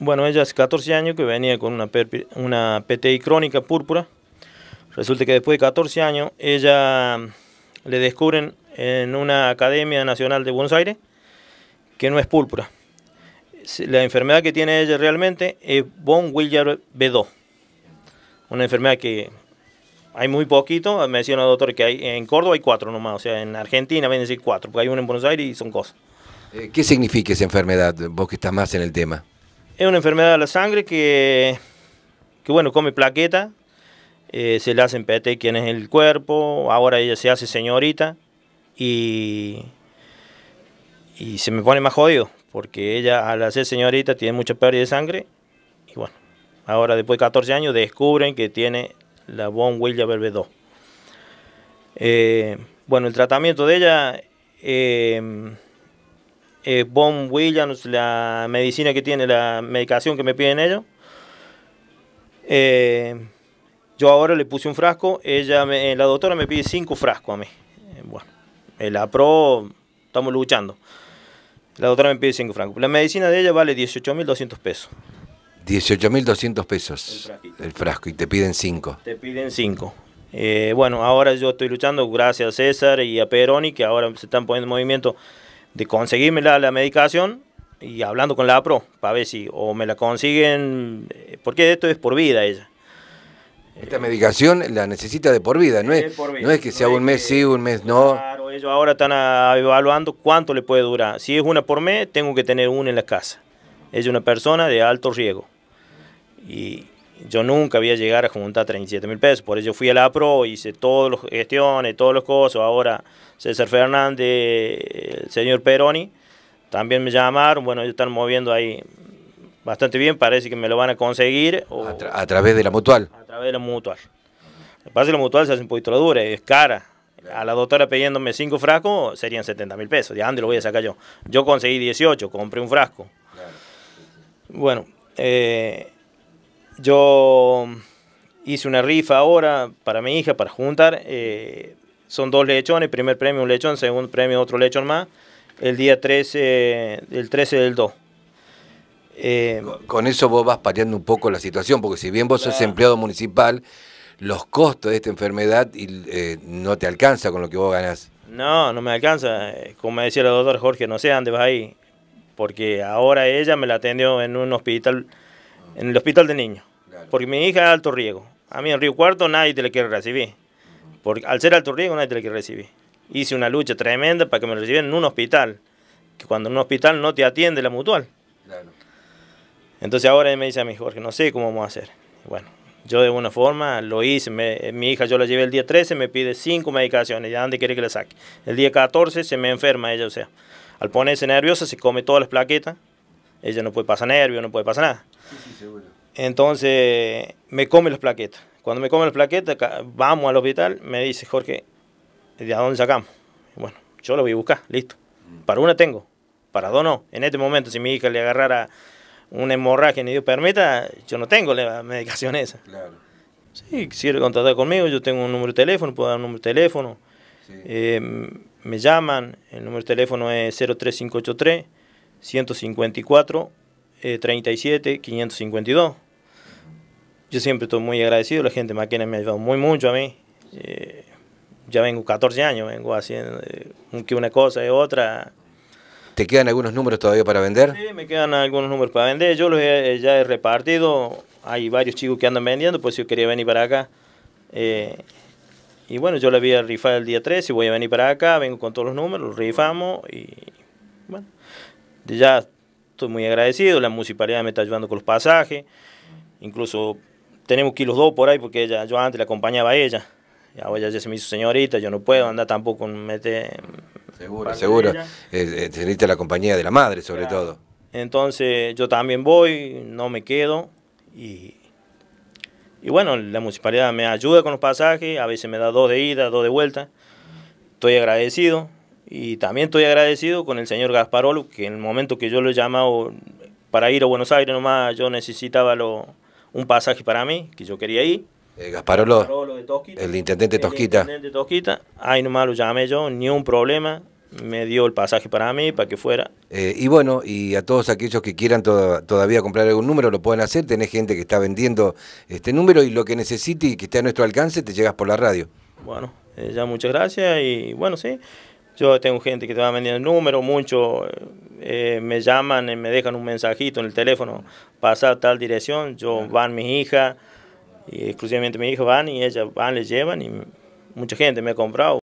Bueno, ella es 14 años que venía con una, una PTI crónica púrpura. Resulta que después de 14 años ella mm, le descubren en una academia nacional de Buenos Aires que no es púrpura. La enfermedad que tiene ella realmente es von William B2, una enfermedad que hay muy poquito. Me decía una doctora que hay, en Córdoba hay cuatro nomás, o sea, en Argentina ven decir cuatro, porque hay uno en Buenos Aires y son cosas. Eh, ¿Qué significa esa enfermedad, vos que estás más en el tema? Es una enfermedad de la sangre que, bueno, come plaqueta, eh, se le hacen quien es el cuerpo, ahora ella se hace señorita y, y se me pone más jodido, porque ella al hacer señorita tiene mucha pérdida de sangre y bueno, ahora después de 14 años descubren que tiene la von bb 2. Eh, bueno, el tratamiento de ella... Eh, eh, Bon Williams, la medicina que tiene, la medicación que me piden ellos. Eh, yo ahora le puse un frasco, ella eh, la doctora me pide cinco frascos a mí. Eh, bueno, la pro, estamos luchando. La doctora me pide cinco frascos. La medicina de ella vale 18.200 pesos. 18.200 pesos el, frasco y te piden cinco. Te piden cinco. bueno, ahora yo estoy luchando gracias a César y a Peroni, que ahora se están poniendo en movimiento de conseguirme la, medicación y hablando con la PRO para ver si o me la consiguen, eh, porque esto es por vida ella. Esta medicación la necesita de por vida, no es, No es que sea un mes sí, un mes no. Claro, ellos ahora están ah, evaluando cuánto le puede durar. Si es una por mes, tengo que tener una en la casa. Es una persona de alto riesgo. Y, yo nunca había llegado a juntar 37 mil pesos, por eso fui a la APRO, hice todas las gestiones, todos los cosas, ahora César Fernández, el señor Peroni, también me llamaron, bueno, ellos están moviendo ahí bastante bien, parece que me lo van a conseguir. a, través de la mutual? A través de la mutual. pasa es que la mutual se hace un poquito dura, es cara. A la doctora pidiéndome cinco frascos serían 70 mil pesos, de dónde lo voy a sacar yo. Yo conseguí 18, compré un frasco. Bueno, eh, yo hice una rifa ahora para mi hija, para juntar. Eh, son dos lechones, primer premio un lechón, segundo premio otro lechón más. El día 13, el 13 del 2. Eh, con, eso vos vas paliando un poco la situación, porque si bien vos sos empleado municipal, los costos de esta enfermedad y, eh, no te alcanza con lo que vos ganás. No, no me alcanza. Como me decía la doctor Jorge, no sé dónde vas ahí. Porque ahora ella me la atendió en un hospital, en el hospital de niños. Porque mi hija es alto riego. A mí en Río Cuarto nadie te le quiere recibir. Porque al ser alto riego nadie te le quiere recibir. Hice una lucha tremenda para que me recibieran en un hospital. Que cuando en un hospital no te atiende la mutual. Entonces ahora me dice a mi Jorge, no sé cómo vamos a hacer. Bueno, yo de una forma lo hice. mi hija yo la llevé el día 13, me pide cinco medicaciones. ¿Ya dónde quiere que la saque? El día 14 se me enferma ella, o sea. Al ponerse nerviosa se come todas las plaquetas. Ella no puede pasar nervio, no puede pasar nada. Sí, sí, seguro. Entonces me come las plaquetas. Cuando me come las plaquetas, vamos al hospital, me dice Jorge, ¿de dónde sacamos? Bueno, yo lo voy a buscar, listo. Mm. Para una tengo, para dos no. En este momento, si mi hija le agarrara una hemorragia ni Dios permita, yo no tengo la medicación esa. Claro. Sí, quisiera contactar conmigo, yo tengo un número de teléfono, puedo dar un número de teléfono. Eh, me llaman, el número de teléfono es 03583 154 37 552 yo siempre estoy muy agradecido, la gente de Maquena me ha ayudado muy mucho a mí. Eh, ya vengo 14 años, vengo haciendo eh, que una cosa y otra. ¿Te quedan algunos números todavía para vender? Sí, me quedan algunos números para vender. Yo los eh, ya he repartido. Hay varios chicos que andan vendiendo, pues yo quería venir para acá. y bueno, yo le había a rifar el día 3 y voy a venir para acá. Vengo con todos los números, los rifamos y bueno, ya estoy muy agradecido. La municipalidad me está ayudando con los pasajes. Incluso tenemos que ir los dos por ahí porque ella, yo antes la acompañaba a ella. ahora ella ya se me hizo señorita, yo no puedo andar tampoco mete Seguro, seguro. Eh, eh la compañía de la madre, sobre todo. Entonces yo también voy, no me quedo y, y bueno, la municipalidad me ayuda con los pasajes, a veces me da dos de ida, dos de vuelta. Estoy agradecido y también estoy agradecido con el señor Gasparolo, que en el momento que yo lo he llamado para ir a Buenos Aires nomás, yo necesitaba lo, un pasaje para mí, que yo quería ir. Gaspar eh, Gasparolo, el intendente Tosquita. El intendente Tosquita, ahí nomás lo llamé yo, ni un problema, me dio el pasaje para mí, para que fuera. Eh, y bueno, y a todos aquellos que quieran todavía comprar algún número, lo pueden hacer, tenés gente que está vendiendo este número y lo que necesite y que esté a nuestro alcance, te llegas por la radio. Bueno, eh, ya muchas gracias y bueno, sí. Yo tengo gente que te va vendiendo el número, muchos eh, me llaman, me dejan un mensajito en el teléfono, pasar a tal dirección, yo van mi hija y exclusivamente mi hijas van y ellas van, les llevan y mucha gente me ha comprado.